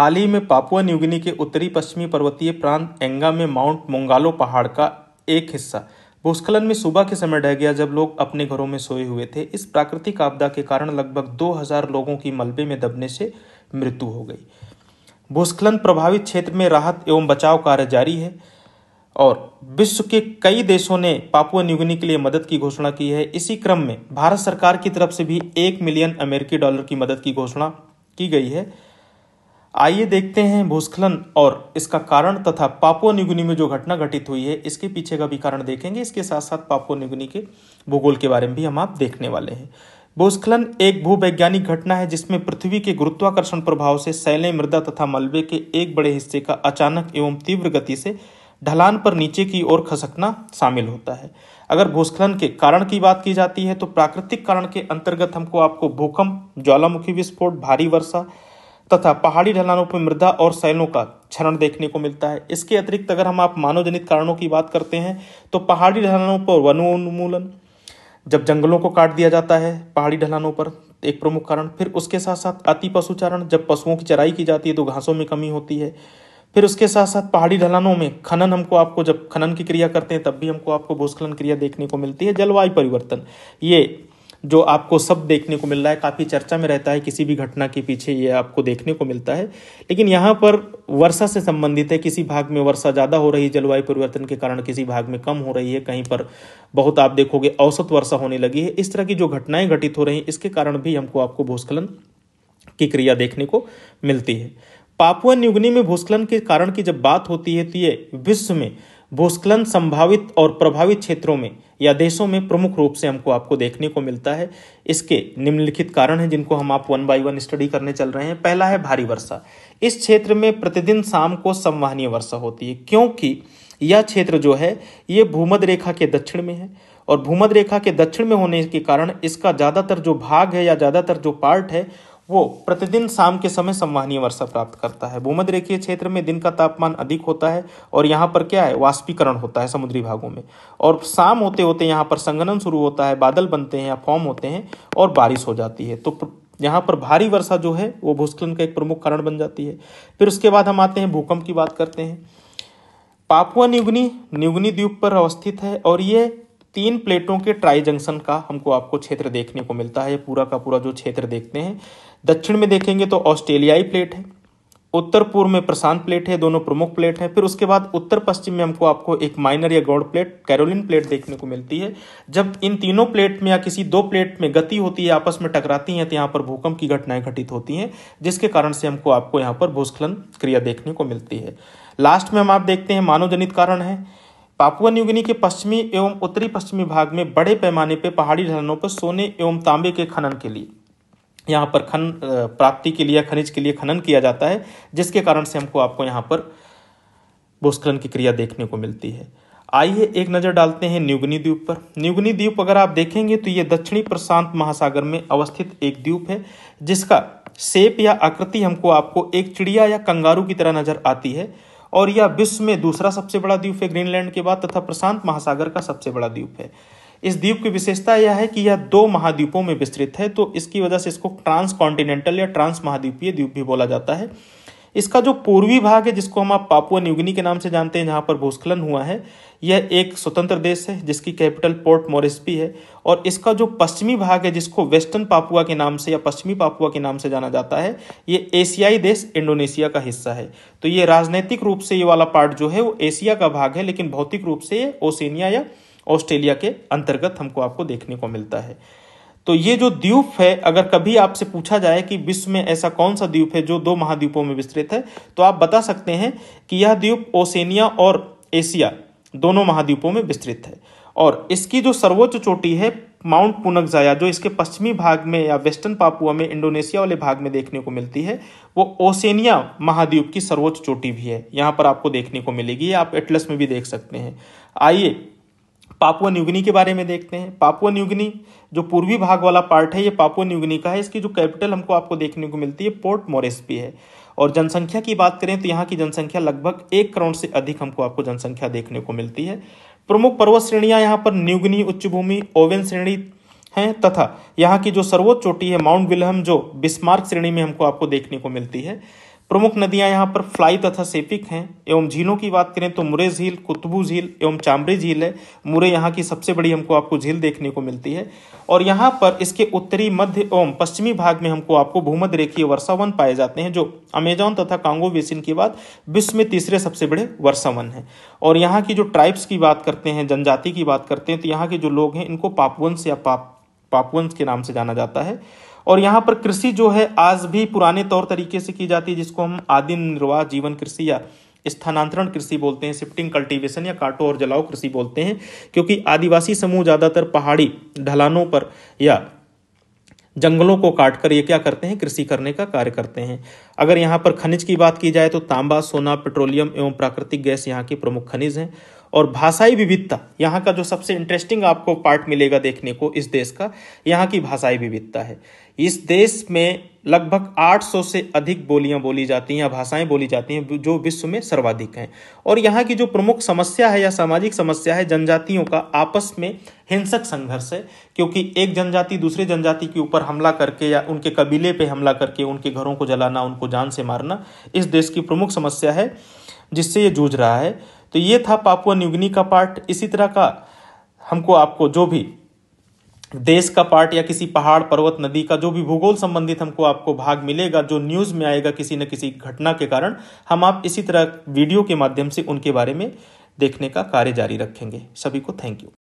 हाल ही में Papua New Guinea के उत्तरी पश्चिमी पर्वतीय प्रांत एंगा में माउंट मोंगालो पहाड़ का एक हिस्सा भूस्खलन में सुबह के समय ढह गया जब लोग अपने घरों में सोए हुए थे इस प्राकृतिक आपदा के कारण लगभग 2000 लोगों की मलबे में दबने से मृत्यु हो गई भूस्खलन प्रभावित क्षेत्र में राहत एवं बचाव कार्य जारी है और विश्व के कई देशों ने पापुआ न्यूगिनी के लिए मदद की घोषणा की है इसी क्रम में भारत सरकार की तरफ से भी एक मिलियन अमेरिकी डॉलर की मदद की घोषणा की गई है आइए देखते हैं भूस्खलन और इसका कारण तथा पापुआ निगुनी में जो घटना घटित हुई है इसके पीछे का भी कारण देखेंगे इसके साथ साथ पापुआ निगुनी के भूगोल के बारे में भी हम आप देखने वाले हैं भूस्खलन एक भूवैज्ञानिक घटना है जिसमें पृथ्वी के गुरुत्वाकर्षण प्रभाव से शैले मृदा तथा मलबे के एक बड़े हिस्से का अचानक एवं तीव्र गति से ढलान पर नीचे की ओर खसकना शामिल होता है अगर भूस्खलन के कारण की बात की जाती है तो प्राकृतिक कारण के अंतर्गत हमको आपको भूकंप ज्वालामुखी विस्फोट भारी वर्षा तथा पहाड़ी ढलानों पर मृदा और सैलों का क्षरण देखने को मिलता है इसके अतिरिक्त अगर हम आप मानवजनित कारणों की बात करते हैं तो पहाड़ी ढलानों पर वनोन्मूलन जब जंगलों को काट दिया जाता है पहाड़ी ढलानों पर एक प्रमुख कारण फिर उसके साथ साथ अति पशुचारण जब पशुओं की चराई की जाती है तो घासों में कमी होती है फिर उसके साथ साथ पहाड़ी ढलानों में खनन हमको आपको जब खनन की क्रिया करते हैं तब भी हमको आपको भूस्खलन क्रिया देखने को मिलती है जलवायु परिवर्तन ये जो आपको सब देखने को मिल रहा है काफ़ी चर्चा में रहता है किसी भी घटना के पीछे ये आपको देखने को मिलता है लेकिन यहाँ पर वर्षा से संबंधित है किसी भाग में वर्षा ज़्यादा हो रही है जलवायु परिवर्तन के कारण किसी भाग में कम हो रही है कहीं पर बहुत आप देखोगे औसत वर्षा होने लगी है इस तरह की जो घटनाएं घटित हो रही हैं इसके कारण भी हमको आपको भूस्खलन की क्रिया देखने को मिलती है पापुआ न्यूगनी में भूस्खलन के कारण की जब बात होती है तो ये विश्व में भूस्खलन संभावित और प्रभावित क्षेत्रों में या देशों में प्रमुख रूप से हमको आपको देखने को मिलता है इसके निम्नलिखित कारण हैं जिनको हम आप वन बाई वन स्टडी करने चल रहे हैं पहला है भारी वर्षा इस क्षेत्र में प्रतिदिन शाम को संवहनीय वर्षा होती है क्योंकि यह क्षेत्र जो है ये भूमध रेखा के दक्षिण में है और भूमध रेखा के दक्षिण में होने के कारण इसका ज़्यादातर जो भाग है या ज़्यादातर जो पार्ट है वो प्रतिदिन शाम के समय संवहनीय वर्षा प्राप्त करता है भूमध्य रेखीय क्षेत्र में दिन का तापमान अधिक होता है और यहाँ पर क्या है वाष्पीकरण होता है समुद्री भागों में और शाम होते होते यहाँ पर संगनन शुरू होता है बादल बनते हैं या फॉर्म होते हैं और बारिश हो जाती है तो यहाँ पर भारी वर्षा जो है वो भूस्खलन का एक प्रमुख कारण बन जाती है फिर उसके बाद हम आते हैं भूकंप की बात करते हैं पापुआ निगुनी निगुनी द्वीप पर अवस्थित है और ये तीन प्लेटों के ट्राई जंक्शन का हमको आपको क्षेत्र देखने को मिलता है पूरा का पूरा जो क्षेत्र देखते हैं दक्षिण में देखेंगे तो ऑस्ट्रेलियाई प्लेट है उत्तर पूर्व में प्रशांत प्लेट है दोनों प्रमुख प्लेट हैं फिर उसके बाद उत्तर पश्चिम में हमको आपको एक माइनर या गौड़ प्लेट कैरोलिन प्लेट देखने को मिलती है जब इन तीनों प्लेट में या किसी दो प्लेट में गति होती है आपस में टकराती हैं तो यहाँ पर भूकंप की घटनाएं घटित होती हैं जिसके कारण से हमको आपको यहाँ पर भूस्खलन क्रिया देखने को मिलती है लास्ट में हम आप देखते हैं मानवजनित कारण है पापुआ न्यूगिनी के पश्चिमी एवं उत्तरी पश्चिमी भाग में बड़े पैमाने पर पहाड़ी ढलनों पर सोने एवं तांबे के खनन के लिए यहाँ पर खन प्राप्ति के लिए खनिज के लिए खनन किया जाता है जिसके कारण से हमको आपको यहाँ पर भूस्खलन की क्रिया देखने को मिलती है आइए एक नज़र डालते हैं न्यूगनी द्वीप पर न्यूगनी द्वीप अगर आप देखेंगे तो ये दक्षिणी प्रशांत महासागर में अवस्थित एक द्वीप है जिसका शेप या आकृति हमको आपको एक चिड़िया या कंगारू की तरह नजर आती है और यह विश्व में दूसरा सबसे बड़ा द्वीप है ग्रीनलैंड के बाद तथा प्रशांत महासागर का सबसे बड़ा द्वीप है इस द्वीप की विशेषता यह है कि यह दो महाद्वीपों में विस्तृत है तो इसकी वजह से इसको ट्रांस कॉन्टिनेंटल या ट्रांस महाद्वीपीय द्वीप भी बोला जाता है इसका जो पूर्वी भाग है जिसको हम आप पापुआ न्यूगिनी के नाम से जानते हैं जहाँ पर भूस्खलन हुआ है यह एक स्वतंत्र देश है जिसकी कैपिटल पोर्ट मोरिस्पी है और इसका जो पश्चिमी भाग है जिसको वेस्टर्न पापुआ के नाम से या पश्चिमी पापुआ के नाम से जाना जाता है ये एशियाई देश इंडोनेशिया का हिस्सा है तो ये राजनीतिक रूप से ये वाला पार्ट जो है वो एशिया का भाग है लेकिन भौतिक रूप से ये ओसेनिया या ऑस्ट्रेलिया के अंतर्गत हमको आपको देखने को मिलता है तो ये जो द्वीप है अगर कभी आपसे पूछा जाए कि विश्व में ऐसा कौन सा द्वीप है जो दो महाद्वीपों में विस्तृत है तो आप बता सकते हैं कि यह द्वीप ओसेनिया और एशिया दोनों महाद्वीपों में विस्तृत है और इसकी जो सर्वोच्च चोटी है माउंट पुनकजाया जो इसके पश्चिमी भाग में या वेस्टर्न पापुआ में इंडोनेशिया वाले भाग में देखने को मिलती है वो ओसेनिया महाद्वीप की सर्वोच्च चोटी भी है यहाँ पर आपको देखने को मिलेगी आप एटलस में भी देख सकते हैं आइए पापुआ न्यूगिनी के बारे में देखते हैं पापुआ न्यूगिनी जो पूर्वी भाग वाला पार्ट है ये पापुआ न्यूगनी का है इसकी जो कैपिटल हमको आपको देखने को मिलती है पोर्ट मोरेस्पी है और जनसंख्या की बात करें तो यहाँ की जनसंख्या लगभग एक करोड़ से अधिक हमको आपको जनसंख्या देखने को मिलती है प्रमुख पर्वत श्रेणियाँ यहाँ पर न्यूगनी उच्च भूमि ओवेन श्रेणी है तथा यहाँ की जो सर्वोच्च चोटी है माउंट विलहम जो बिस्मार्क श्रेणी में हमको आपको देखने को मिलती है प्रमुख नदियां यहाँ पर फ्लाई तथा सेपिक हैं एवं झीलों की बात करें तो मुरे झील कुतबू झील एवं चामरे झील है मुरे यहाँ की सबसे बड़ी हमको आपको झील देखने को मिलती है और यहाँ पर इसके उत्तरी मध्य एवं पश्चिमी भाग में हमको आपको भूमध्य रेखीय वर्षावन पाए जाते हैं जो अमेजॉन तथा कांगो बेसिन के बाद विश्व में तीसरे सबसे बड़े वर्षावन है और यहाँ की जो ट्राइब्स की बात करते हैं जनजाति की बात करते हैं तो यहाँ के जो लोग हैं इनको पापवंश या पाप पापुअंस के नाम से जाना जाता है और यहाँ पर कृषि जो है आज भी पुराने तौर तरीके से की जाती है जिसको हम आदि निर्वाह जीवन कृषि या स्थानांतरण कृषि बोलते हैं शिफ्टिंग कल्टीवेशन या काटो और जलाओ कृषि बोलते हैं क्योंकि आदिवासी समूह ज़्यादातर पहाड़ी ढलानों पर या जंगलों को काटकर ये क्या करते हैं कृषि करने का कार्य करते हैं अगर यहाँ पर खनिज की बात की जाए तो तांबा सोना पेट्रोलियम एवं प्राकृतिक गैस यहाँ के प्रमुख खनिज हैं और भाषाई विविधता यहाँ का जो सबसे इंटरेस्टिंग आपको पार्ट मिलेगा देखने को इस देश का यहाँ की भाषाई विविधता है इस देश में लगभग 800 से अधिक बोलियां बोली जाती हैं या भाषाएं बोली जाती हैं जो विश्व में सर्वाधिक हैं और यहाँ की जो प्रमुख समस्या है या सामाजिक समस्या है जनजातियों का आपस में हिंसक संघर्ष है क्योंकि एक जनजाति दूसरे जनजाति के ऊपर हमला करके या उनके कबीले पे हमला करके उनके घरों को जलाना उनको जान से मारना इस देश की प्रमुख समस्या है जिससे ये जूझ रहा है तो ये था पापुआ न्यूगिनी का पार्ट इसी तरह का हमको आपको जो भी देश का पार्ट या किसी पहाड़ पर्वत नदी का जो भी भूगोल संबंधित हमको आपको भाग मिलेगा जो न्यूज़ में आएगा किसी न किसी घटना के कारण हम आप इसी तरह वीडियो के माध्यम से उनके बारे में देखने का कार्य जारी रखेंगे सभी को थैंक यू